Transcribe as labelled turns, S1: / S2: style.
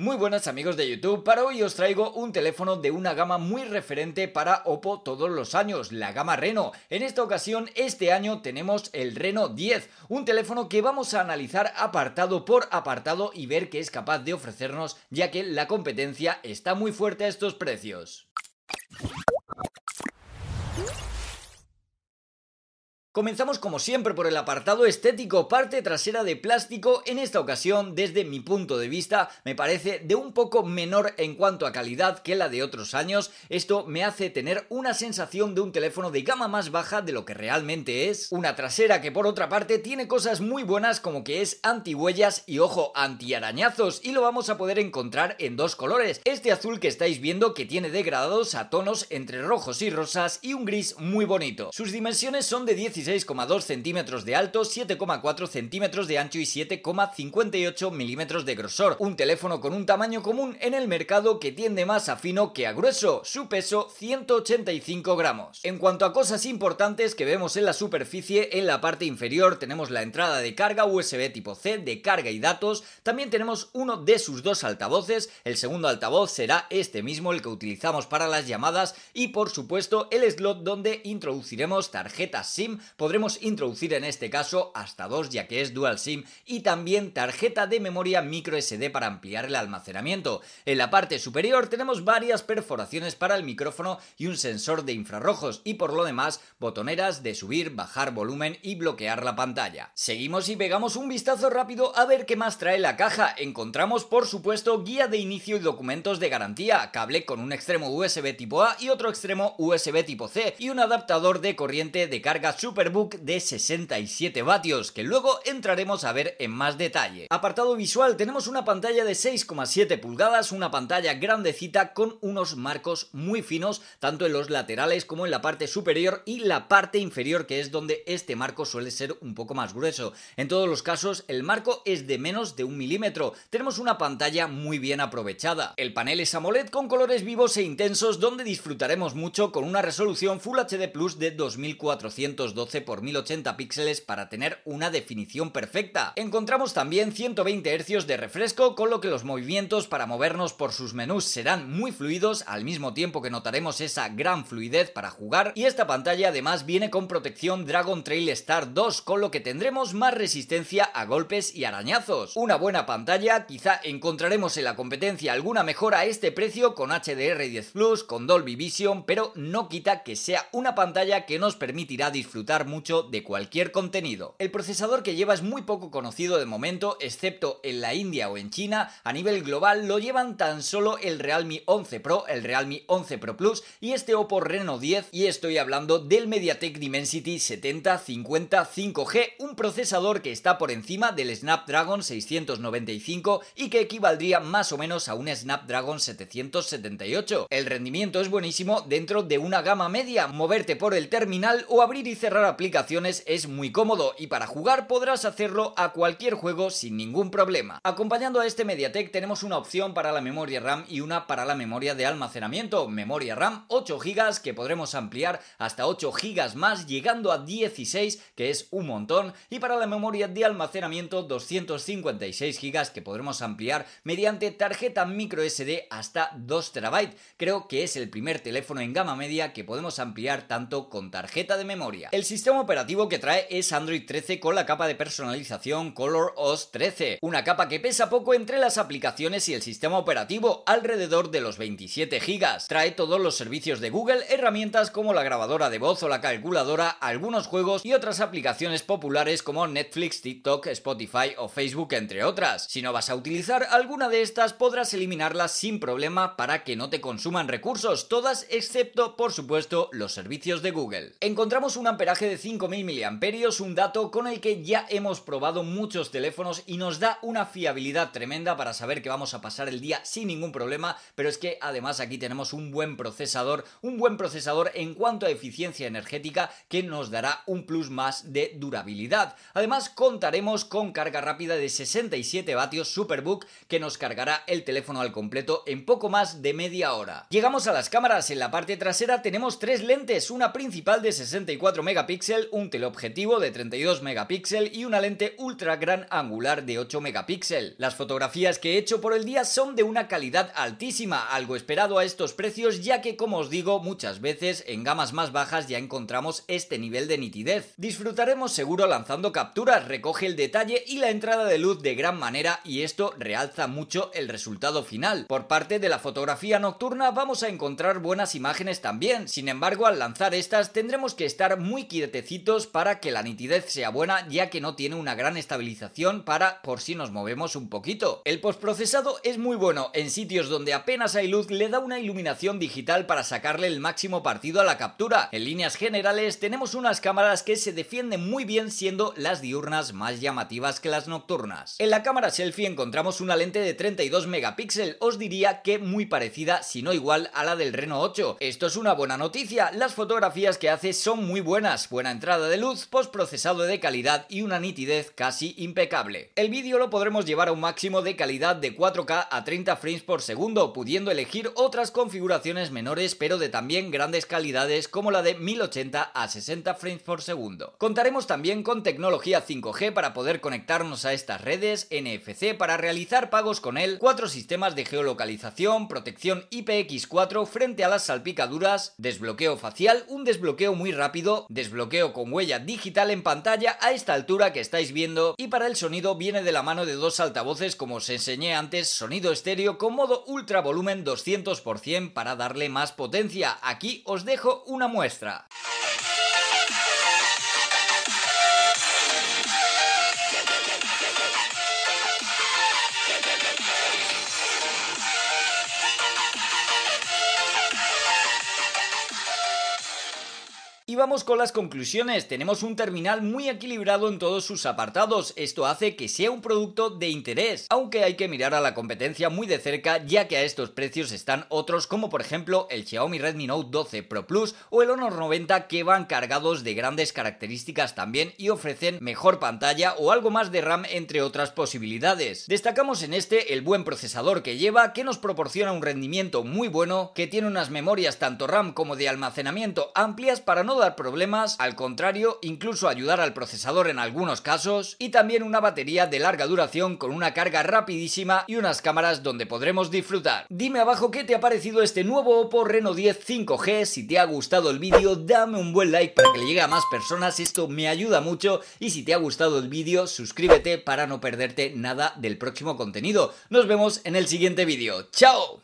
S1: Muy buenas amigos de YouTube, para hoy os traigo un teléfono de una gama muy referente para Oppo todos los años, la gama Reno. En esta ocasión, este año tenemos el Reno 10, un teléfono que vamos a analizar apartado por apartado y ver qué es capaz de ofrecernos, ya que la competencia está muy fuerte a estos precios. Comenzamos como siempre por el apartado estético, parte trasera de plástico, en esta ocasión desde mi punto de vista me parece de un poco menor en cuanto a calidad que la de otros años, esto me hace tener una sensación de un teléfono de gama más baja de lo que realmente es, una trasera que por otra parte tiene cosas muy buenas como que es antihuellas y ojo antiarañazos y lo vamos a poder encontrar en dos colores, este azul que estáis viendo que tiene degradados a tonos entre rojos y rosas y un gris muy bonito, sus dimensiones son de 10 16,2 centímetros de alto, 7,4 centímetros de ancho y 7,58 milímetros de grosor. Un teléfono con un tamaño común en el mercado que tiende más a fino que a grueso. Su peso 185 gramos. En cuanto a cosas importantes que vemos en la superficie, en la parte inferior tenemos la entrada de carga USB tipo C de carga y datos. También tenemos uno de sus dos altavoces. El segundo altavoz será este mismo, el que utilizamos para las llamadas y por supuesto el slot donde introduciremos tarjetas SIM podremos introducir en este caso hasta dos ya que es Dual SIM y también tarjeta de memoria micro SD para ampliar el almacenamiento. En la parte superior tenemos varias perforaciones para el micrófono y un sensor de infrarrojos y por lo demás botoneras de subir, bajar volumen y bloquear la pantalla. Seguimos y pegamos un vistazo rápido a ver qué más trae la caja. Encontramos por supuesto guía de inicio y documentos de garantía, cable con un extremo USB tipo A y otro extremo USB tipo C y un adaptador de corriente de carga super Book de 67 vatios, que luego entraremos a ver en más detalle. Apartado visual, tenemos una pantalla de 6,7 pulgadas, una pantalla grandecita con unos marcos muy finos, tanto en los laterales como en la parte superior y la parte inferior, que es donde este marco suele ser un poco más grueso. En todos los casos, el marco es de menos de un milímetro. Tenemos una pantalla muy bien aprovechada. El panel es AMOLED con colores vivos e intensos, donde disfrutaremos mucho con una resolución Full HD Plus de 2412 por 1080 píxeles para tener una definición perfecta. Encontramos también 120 Hz de refresco, con lo que los movimientos para movernos por sus menús serán muy fluidos, al mismo tiempo que notaremos esa gran fluidez para jugar, y esta pantalla además viene con protección Dragon Trail Star 2, con lo que tendremos más resistencia a golpes y arañazos. Una buena pantalla, quizá encontraremos en la competencia alguna mejora a este precio con HDR10 Plus, con Dolby Vision, pero no quita que sea una pantalla que nos permitirá disfrutar mucho de cualquier contenido. El procesador que lleva es muy poco conocido de momento, excepto en la India o en China. A nivel global lo llevan tan solo el Realme 11 Pro, el Realme 11 Pro Plus y este Oppo Reno 10 y estoy hablando del MediaTek Dimensity 7050 5G, un procesador que está por encima del Snapdragon 695 y que equivaldría más o menos a un Snapdragon 778. El rendimiento es buenísimo dentro de una gama media, moverte por el terminal o abrir y cerrar aplicaciones es muy cómodo y para jugar podrás hacerlo a cualquier juego sin ningún problema. Acompañando a este MediaTek tenemos una opción para la memoria RAM y una para la memoria de almacenamiento, memoria RAM 8 GB que podremos ampliar hasta 8 GB más llegando a 16 que es un montón y para la memoria de almacenamiento 256 GB que podremos ampliar mediante tarjeta micro SD hasta 2 TB. Creo que es el primer teléfono en gama media que podemos ampliar tanto con tarjeta de memoria. El sistema operativo que trae es Android 13 con la capa de personalización ColorOS 13, una capa que pesa poco entre las aplicaciones y el sistema operativo, alrededor de los 27 GB. Trae todos los servicios de Google, herramientas como la grabadora de voz o la calculadora, algunos juegos y otras aplicaciones populares como Netflix, TikTok, Spotify o Facebook, entre otras. Si no vas a utilizar alguna de estas, podrás eliminarlas sin problema para que no te consuman recursos, todas excepto, por supuesto, los servicios de Google. Encontramos un amperaje 5.000 miliamperios, un dato con el que ya hemos probado muchos teléfonos y nos da una fiabilidad tremenda para saber que vamos a pasar el día sin ningún problema, pero es que además aquí tenemos un buen procesador, un buen procesador en cuanto a eficiencia energética que nos dará un plus más de durabilidad. Además contaremos con carga rápida de 67 vatios Superbook que nos cargará el teléfono al completo en poco más de media hora. Llegamos a las cámaras, en la parte trasera tenemos tres lentes, una principal de 64 mp un teleobjetivo de 32 megapíxeles y una lente ultra gran angular de 8 megapíxeles Las fotografías que he hecho por el día son de una calidad altísima, algo esperado a estos precios ya que como os digo muchas veces en gamas más bajas ya encontramos este nivel de nitidez. Disfrutaremos seguro lanzando capturas, recoge el detalle y la entrada de luz de gran manera y esto realza mucho el resultado final. Por parte de la fotografía nocturna vamos a encontrar buenas imágenes también, sin embargo al lanzar estas tendremos que estar muy quietos para que la nitidez sea buena ya que no tiene una gran estabilización para por si nos movemos un poquito. El postprocesado es muy bueno, en sitios donde apenas hay luz le da una iluminación digital para sacarle el máximo partido a la captura. En líneas generales tenemos unas cámaras que se defienden muy bien siendo las diurnas más llamativas que las nocturnas. En la cámara selfie encontramos una lente de 32 megapíxeles, os diría que muy parecida si no igual a la del Reno 8. Esto es una buena noticia, las fotografías que hace son muy buenas, buena entrada de luz, postprocesado de calidad y una nitidez casi impecable. El vídeo lo podremos llevar a un máximo de calidad de 4K a 30 frames por segundo, pudiendo elegir otras configuraciones menores pero de también grandes calidades como la de 1080 a 60 frames por segundo. Contaremos también con tecnología 5G para poder conectarnos a estas redes, NFC para realizar pagos con él, cuatro sistemas de geolocalización, protección IPX4 frente a las salpicaduras, desbloqueo facial, un desbloqueo muy rápido, desbloqueo bloqueo con huella digital en pantalla a esta altura que estáis viendo y para el sonido viene de la mano de dos altavoces como os enseñé antes, sonido estéreo con modo ultra volumen 200% para darle más potencia. Aquí os dejo una muestra. Y vamos con las conclusiones. Tenemos un terminal muy equilibrado en todos sus apartados. Esto hace que sea un producto de interés, aunque hay que mirar a la competencia muy de cerca ya que a estos precios están otros como por ejemplo el Xiaomi Redmi Note 12 Pro Plus o el Honor 90 que van cargados de grandes características también y ofrecen mejor pantalla o algo más de RAM entre otras posibilidades. Destacamos en este el buen procesador que lleva que nos proporciona un rendimiento muy bueno, que tiene unas memorias tanto RAM como de almacenamiento amplias para no dar problemas, al contrario, incluso ayudar al procesador en algunos casos, y también una batería de larga duración con una carga rapidísima y unas cámaras donde podremos disfrutar. Dime abajo qué te ha parecido este nuevo Oppo Reno 10 5G, si te ha gustado el vídeo dame un buen like para que le llegue a más personas, esto me ayuda mucho y si te ha gustado el vídeo suscríbete para no perderte nada del próximo contenido. Nos vemos en el siguiente vídeo. ¡Chao!